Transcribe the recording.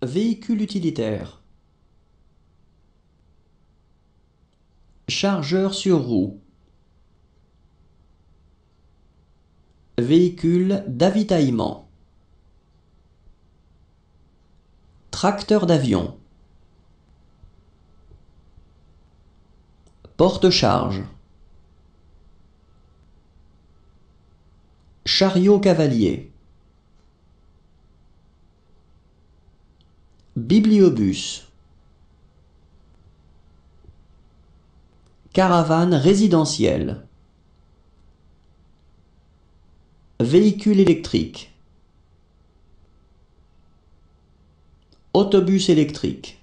Véhicule utilitaire. Chargeur sur roue. Véhicule d'avitaillement. Tracteur d'avion. Porte-charge. Chariot cavalier. Bibliobus Caravane résidentielle Véhicule électrique Autobus électrique